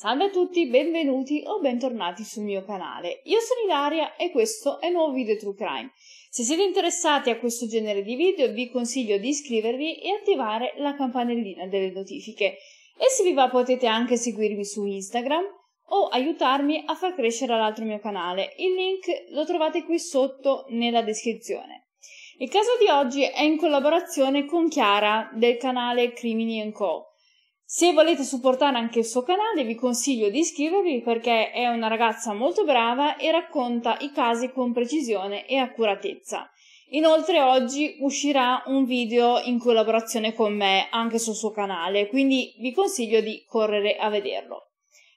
Salve a tutti, benvenuti o bentornati sul mio canale. Io sono Ilaria e questo è un nuovo video True Crime. Se siete interessati a questo genere di video vi consiglio di iscrivervi e attivare la campanellina delle notifiche. E se vi va potete anche seguirmi su Instagram o aiutarmi a far crescere l'altro mio canale. Il link lo trovate qui sotto nella descrizione. Il caso di oggi è in collaborazione con Chiara del canale Crimini Co se volete supportare anche il suo canale vi consiglio di iscrivervi perché è una ragazza molto brava e racconta i casi con precisione e accuratezza. Inoltre oggi uscirà un video in collaborazione con me anche sul suo canale, quindi vi consiglio di correre a vederlo.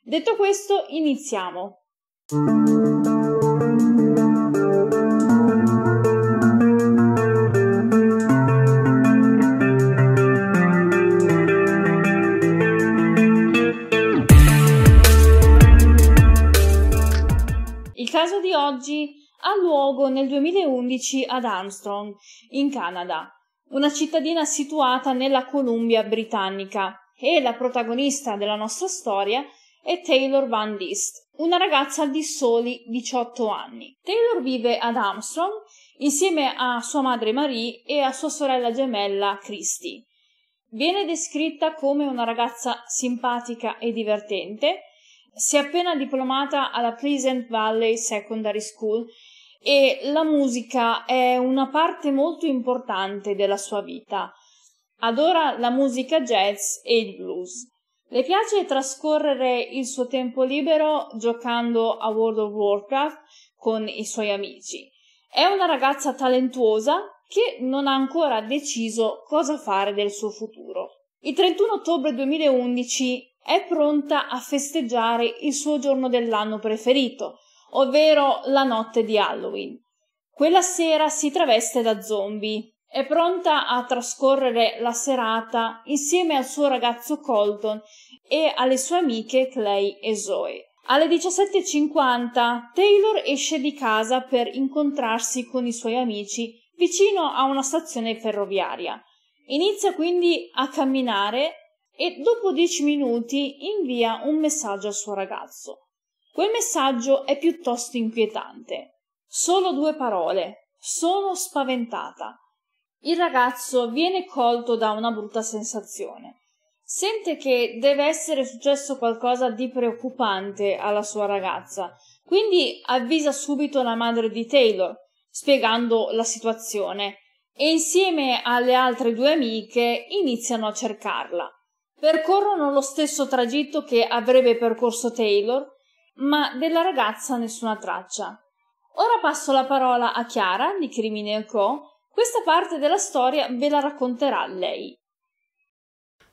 Detto questo, iniziamo! Il caso di oggi ha luogo nel 2011 ad Armstrong, in Canada, una cittadina situata nella Columbia britannica, e la protagonista della nostra storia è Taylor Van List, una ragazza di soli 18 anni. Taylor vive ad Armstrong insieme a sua madre Marie e a sua sorella gemella Christy. Viene descritta come una ragazza simpatica e divertente, si è appena diplomata alla Pleasant Valley Secondary School e la musica è una parte molto importante della sua vita. Adora la musica jazz e il blues. Le piace trascorrere il suo tempo libero giocando a World of Warcraft con i suoi amici. È una ragazza talentuosa che non ha ancora deciso cosa fare del suo futuro. Il 31 ottobre 2011 è pronta a festeggiare il suo giorno dell'anno preferito, ovvero la notte di Halloween. Quella sera si traveste da zombie. È pronta a trascorrere la serata insieme al suo ragazzo Colton e alle sue amiche Clay e Zoe. Alle 17.50 Taylor esce di casa per incontrarsi con i suoi amici vicino a una stazione ferroviaria. Inizia quindi a camminare e dopo dieci minuti invia un messaggio al suo ragazzo. Quel messaggio è piuttosto inquietante. Solo due parole. Sono spaventata. Il ragazzo viene colto da una brutta sensazione. Sente che deve essere successo qualcosa di preoccupante alla sua ragazza, quindi avvisa subito la madre di Taylor, spiegando la situazione, e insieme alle altre due amiche iniziano a cercarla. Percorrono lo stesso tragitto che avrebbe percorso Taylor, ma della ragazza nessuna traccia. Ora passo la parola a Chiara di Crimine Co. Questa parte della storia ve la racconterà lei.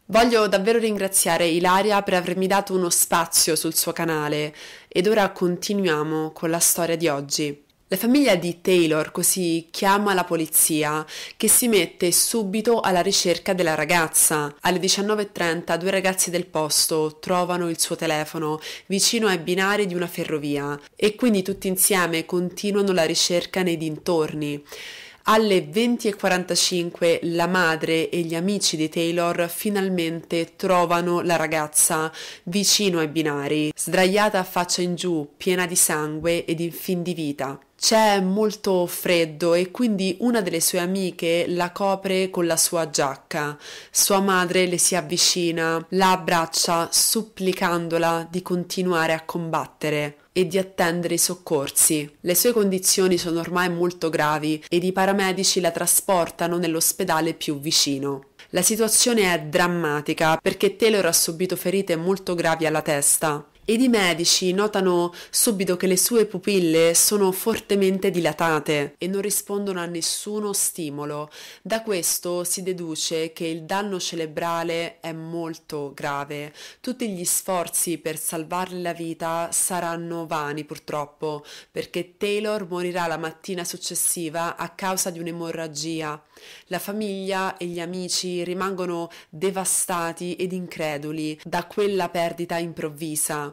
Voglio davvero ringraziare Ilaria per avermi dato uno spazio sul suo canale ed ora continuiamo con la storia di oggi. La famiglia di Taylor così chiama la polizia, che si mette subito alla ricerca della ragazza. Alle 19.30 due ragazzi del posto trovano il suo telefono vicino ai binari di una ferrovia e quindi tutti insieme continuano la ricerca nei dintorni. Alle 20.45 la madre e gli amici di Taylor finalmente trovano la ragazza vicino ai binari, sdraiata a faccia in giù, piena di sangue ed in fin di vita c'è molto freddo e quindi una delle sue amiche la copre con la sua giacca. Sua madre le si avvicina, la abbraccia supplicandola di continuare a combattere e di attendere i soccorsi. Le sue condizioni sono ormai molto gravi ed i paramedici la trasportano nell'ospedale più vicino. La situazione è drammatica perché Taylor ha subito ferite molto gravi alla testa ed i medici notano subito che le sue pupille sono fortemente dilatate e non rispondono a nessuno stimolo. Da questo si deduce che il danno cerebrale è molto grave. Tutti gli sforzi per salvarle la vita saranno vani purtroppo, perché Taylor morirà la mattina successiva a causa di un'emorragia. La famiglia e gli amici rimangono devastati ed increduli da quella perdita improvvisa.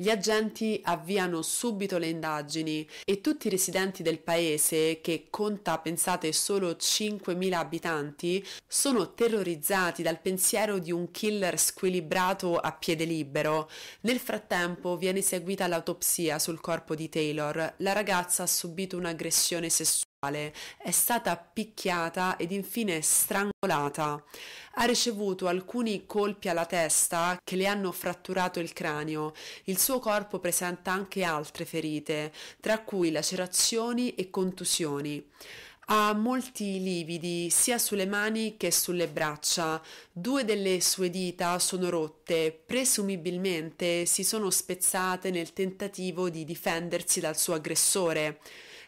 Gli agenti avviano subito le indagini e tutti i residenti del paese, che conta pensate solo 5.000 abitanti, sono terrorizzati dal pensiero di un killer squilibrato a piede libero. Nel frattempo viene eseguita l'autopsia sul corpo di Taylor. La ragazza ha subito un'aggressione sessuale è stata picchiata ed infine strangolata. Ha ricevuto alcuni colpi alla testa che le hanno fratturato il cranio. Il suo corpo presenta anche altre ferite, tra cui lacerazioni e contusioni. Ha molti lividi sia sulle mani che sulle braccia. Due delle sue dita sono rotte, presumibilmente si sono spezzate nel tentativo di difendersi dal suo aggressore.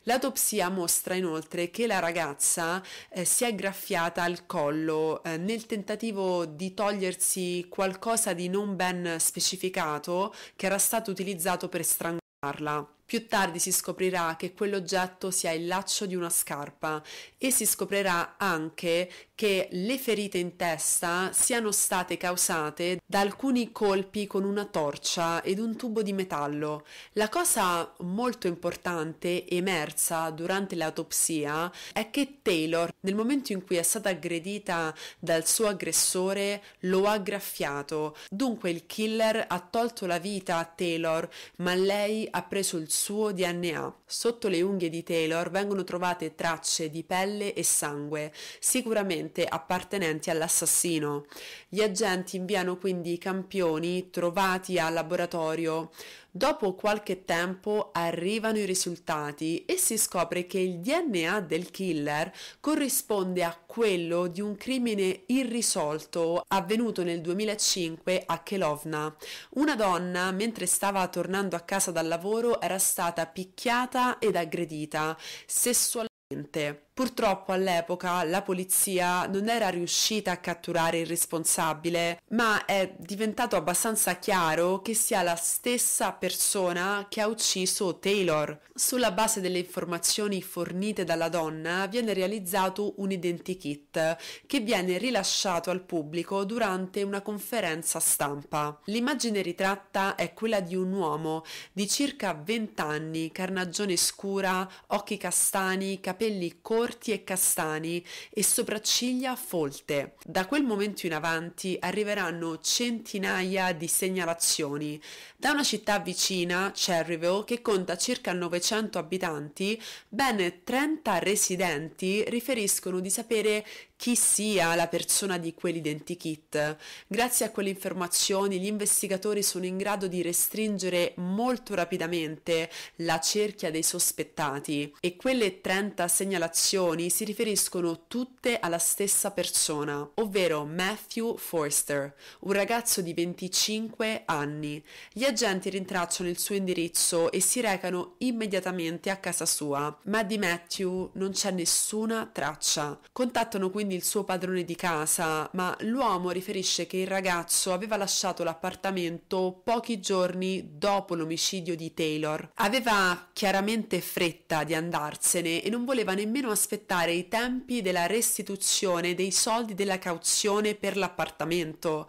L'autopsia mostra inoltre che la ragazza eh, si è graffiata al collo eh, nel tentativo di togliersi qualcosa di non ben specificato che era stato utilizzato per strangolarla. Più tardi si scoprirà che quell'oggetto sia il laccio di una scarpa e si scoprirà anche che le ferite in testa siano state causate da alcuni colpi con una torcia ed un tubo di metallo. La cosa molto importante emersa durante l'autopsia è che Taylor, nel momento in cui è stata aggredita dal suo aggressore, lo ha graffiato. Dunque il killer ha tolto la vita a Taylor, ma lei ha preso il suo suo DNA. Sotto le unghie di Taylor vengono trovate tracce di pelle e sangue, sicuramente appartenenti all'assassino. Gli agenti inviano quindi i campioni trovati al laboratorio Dopo qualche tempo arrivano i risultati e si scopre che il DNA del killer corrisponde a quello di un crimine irrisolto avvenuto nel 2005 a Kelovna. Una donna, mentre stava tornando a casa dal lavoro, era stata picchiata ed aggredita sessualmente. Purtroppo all'epoca la polizia non era riuscita a catturare il responsabile, ma è diventato abbastanza chiaro che sia la stessa persona che ha ucciso Taylor. Sulla base delle informazioni fornite dalla donna viene realizzato un identikit che viene rilasciato al pubblico durante una conferenza stampa. L'immagine ritratta è quella di un uomo di circa 20 anni, carnagione scura, occhi castani, capelli corti corti e castani e sopracciglia folte. Da quel momento in avanti arriveranno centinaia di segnalazioni. Da una città vicina, Cherryville, che conta circa 900 abitanti, ben 30 residenti riferiscono di sapere chi sia la persona di quell'identikit. Grazie a quelle informazioni gli investigatori sono in grado di restringere molto rapidamente la cerchia dei sospettati e quelle 30 segnalazioni si riferiscono tutte alla stessa persona, ovvero Matthew Forster, un ragazzo di 25 anni. Gli agenti rintracciano il suo indirizzo e si recano immediatamente a casa sua, ma di Matthew non c'è nessuna traccia. Contattano quindi quindi il suo padrone di casa, ma l'uomo riferisce che il ragazzo aveva lasciato l'appartamento pochi giorni dopo l'omicidio di Taylor. Aveva chiaramente fretta di andarsene e non voleva nemmeno aspettare i tempi della restituzione dei soldi della cauzione per l'appartamento.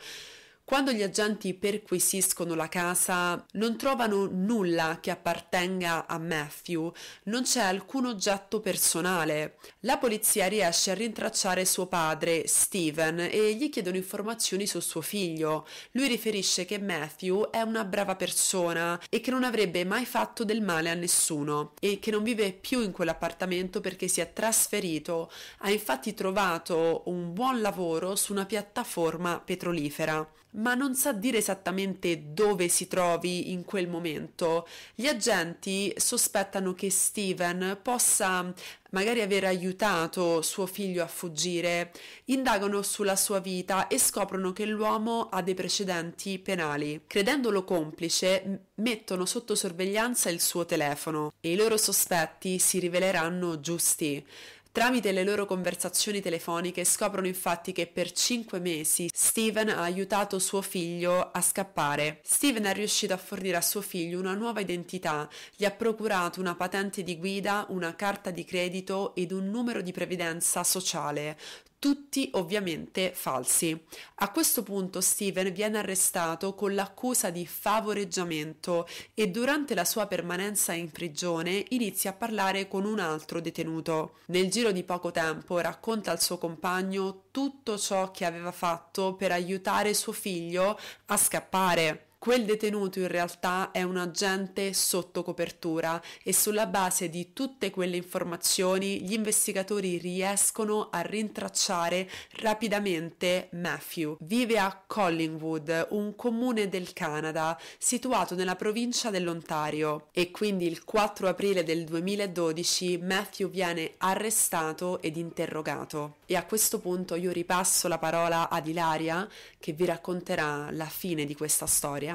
Quando gli agenti perquisiscono la casa non trovano nulla che appartenga a Matthew, non c'è alcun oggetto personale. La polizia riesce a rintracciare suo padre, Steven, e gli chiedono informazioni su suo figlio. Lui riferisce che Matthew è una brava persona e che non avrebbe mai fatto del male a nessuno e che non vive più in quell'appartamento perché si è trasferito. Ha infatti trovato un buon lavoro su una piattaforma petrolifera ma non sa dire esattamente dove si trovi in quel momento. Gli agenti sospettano che Steven possa mm, magari aver aiutato suo figlio a fuggire, indagano sulla sua vita e scoprono che l'uomo ha dei precedenti penali. Credendolo complice, mettono sotto sorveglianza il suo telefono e i loro sospetti si riveleranno giusti. Tramite le loro conversazioni telefoniche scoprono infatti che per 5 mesi Steven ha aiutato suo figlio a scappare. Steven è riuscito a fornire a suo figlio una nuova identità, gli ha procurato una patente di guida, una carta di credito ed un numero di previdenza sociale, tutti ovviamente falsi. A questo punto Steven viene arrestato con l'accusa di favoreggiamento e durante la sua permanenza in prigione inizia a parlare con un altro detenuto. Nel giro di poco tempo racconta al suo compagno tutto ciò che aveva fatto per aiutare suo figlio a scappare. Quel detenuto in realtà è un agente sotto copertura e sulla base di tutte quelle informazioni gli investigatori riescono a rintracciare rapidamente Matthew. Vive a Collingwood, un comune del Canada situato nella provincia dell'Ontario e quindi il 4 aprile del 2012 Matthew viene arrestato ed interrogato. E a questo punto io ripasso la parola ad Ilaria che vi racconterà la fine di questa storia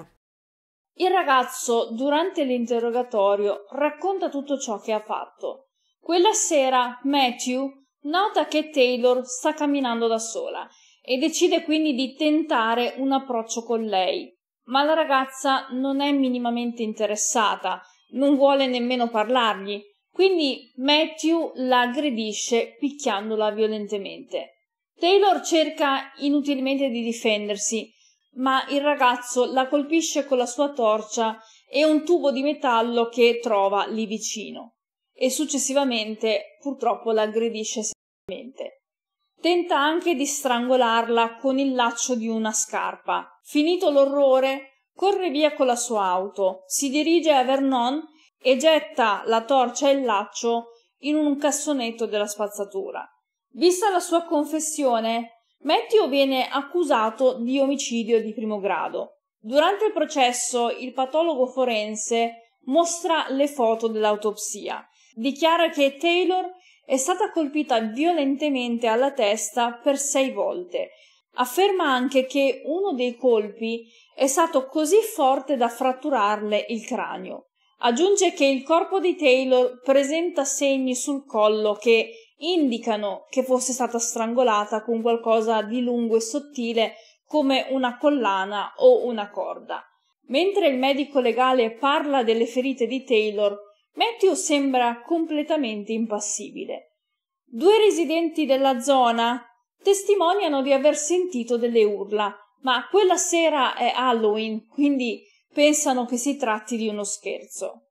il ragazzo, durante l'interrogatorio, racconta tutto ciò che ha fatto. Quella sera Matthew nota che Taylor sta camminando da sola e decide quindi di tentare un approccio con lei. Ma la ragazza non è minimamente interessata, non vuole nemmeno parlargli, quindi Matthew la aggredisce picchiandola violentemente. Taylor cerca inutilmente di difendersi, ma il ragazzo la colpisce con la sua torcia e un tubo di metallo che trova lì vicino e successivamente purtroppo la aggredisce sessualmente. Tenta anche di strangolarla con il laccio di una scarpa. Finito l'orrore, corre via con la sua auto, si dirige a Vernon e getta la torcia e il laccio in un cassonetto della spazzatura. Vista la sua confessione, Matthew viene accusato di omicidio di primo grado. Durante il processo il patologo forense mostra le foto dell'autopsia. Dichiara che Taylor è stata colpita violentemente alla testa per sei volte. Afferma anche che uno dei colpi è stato così forte da fratturarle il cranio. Aggiunge che il corpo di Taylor presenta segni sul collo che indicano che fosse stata strangolata con qualcosa di lungo e sottile come una collana o una corda. Mentre il medico legale parla delle ferite di Taylor, Matthew sembra completamente impassibile. Due residenti della zona testimoniano di aver sentito delle urla, ma quella sera è Halloween, quindi pensano che si tratti di uno scherzo.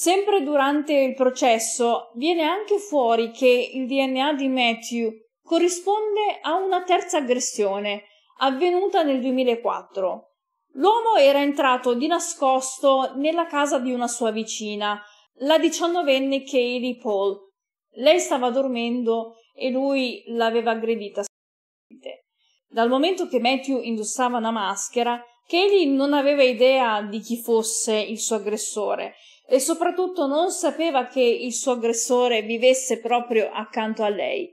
Sempre durante il processo viene anche fuori che il DNA di Matthew corrisponde a una terza aggressione avvenuta nel 2004. L'uomo era entrato di nascosto nella casa di una sua vicina, la diciannovenne Katie Paul. Lei stava dormendo e lui l'aveva aggredita. Dal momento che Matthew indossava una maschera, Katie non aveva idea di chi fosse il suo aggressore e soprattutto non sapeva che il suo aggressore vivesse proprio accanto a lei.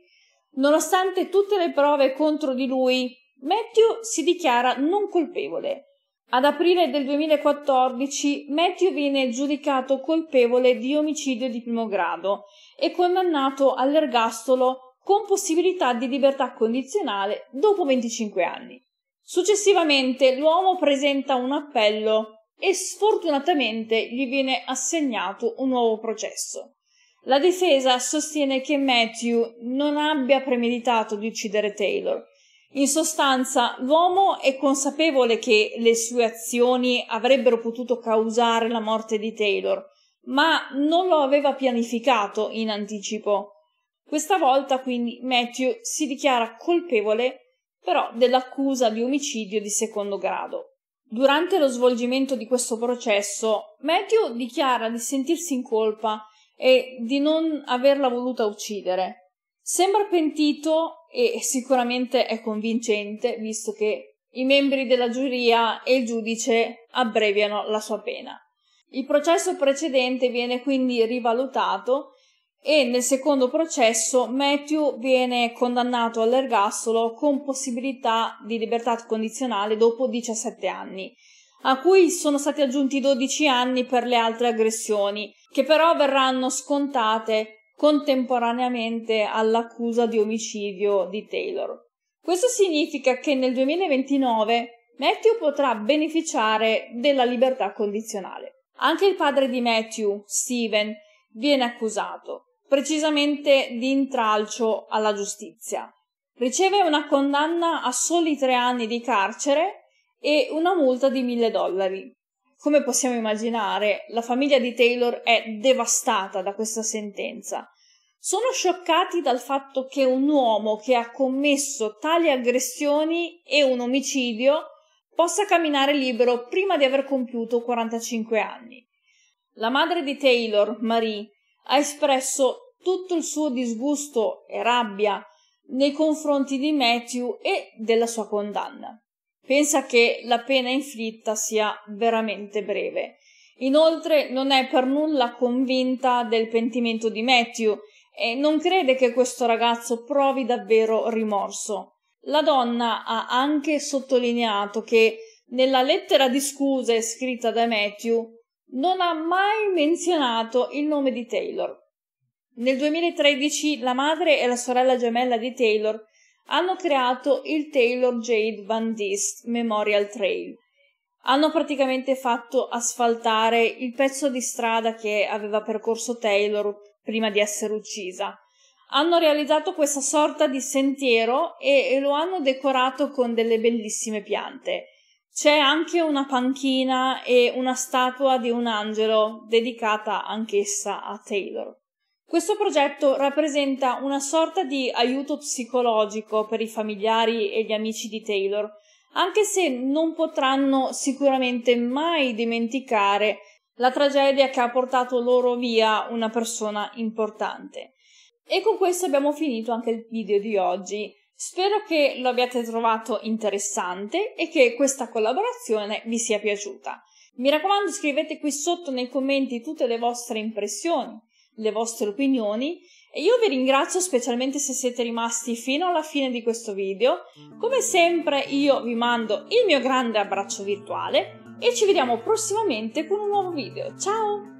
Nonostante tutte le prove contro di lui, Matthew si dichiara non colpevole. Ad aprile del 2014 Matthew viene giudicato colpevole di omicidio di primo grado e condannato all'ergastolo con possibilità di libertà condizionale dopo 25 anni. Successivamente l'uomo presenta un appello e sfortunatamente gli viene assegnato un nuovo processo. La difesa sostiene che Matthew non abbia premeditato di uccidere Taylor. In sostanza, l'uomo è consapevole che le sue azioni avrebbero potuto causare la morte di Taylor, ma non lo aveva pianificato in anticipo. Questa volta quindi Matthew si dichiara colpevole però dell'accusa di omicidio di secondo grado. Durante lo svolgimento di questo processo, Matthew dichiara di sentirsi in colpa e di non averla voluta uccidere. Sembra pentito e sicuramente è convincente, visto che i membri della giuria e il giudice abbreviano la sua pena. Il processo precedente viene quindi rivalutato e nel secondo processo Matthew viene condannato all'ergastolo con possibilità di libertà condizionale dopo 17 anni, a cui sono stati aggiunti 12 anni per le altre aggressioni, che però verranno scontate contemporaneamente all'accusa di omicidio di Taylor. Questo significa che nel 2029 Matthew potrà beneficiare della libertà condizionale. Anche il padre di Matthew, Steven, viene accusato precisamente di intralcio alla giustizia. Riceve una condanna a soli tre anni di carcere e una multa di mille dollari. Come possiamo immaginare, la famiglia di Taylor è devastata da questa sentenza. Sono scioccati dal fatto che un uomo che ha commesso tali aggressioni e un omicidio possa camminare libero prima di aver compiuto 45 anni. La madre di Taylor, Marie, ha espresso tutto il suo disgusto e rabbia nei confronti di Matthew e della sua condanna. Pensa che la pena inflitta sia veramente breve. Inoltre non è per nulla convinta del pentimento di Matthew e non crede che questo ragazzo provi davvero rimorso. La donna ha anche sottolineato che nella lettera di scuse scritta da Matthew non ha mai menzionato il nome di Taylor. Nel 2013 la madre e la sorella gemella di Taylor hanno creato il Taylor Jade Van Dist Memorial Trail. Hanno praticamente fatto asfaltare il pezzo di strada che aveva percorso Taylor prima di essere uccisa. Hanno realizzato questa sorta di sentiero e, e lo hanno decorato con delle bellissime piante. C'è anche una panchina e una statua di un angelo dedicata anch'essa a Taylor. Questo progetto rappresenta una sorta di aiuto psicologico per i familiari e gli amici di Taylor, anche se non potranno sicuramente mai dimenticare la tragedia che ha portato loro via una persona importante. E con questo abbiamo finito anche il video di oggi. Spero che lo abbiate trovato interessante e che questa collaborazione vi sia piaciuta. Mi raccomando, scrivete qui sotto nei commenti tutte le vostre impressioni, le vostre opinioni e io vi ringrazio specialmente se siete rimasti fino alla fine di questo video. Come sempre io vi mando il mio grande abbraccio virtuale e ci vediamo prossimamente con un nuovo video. Ciao!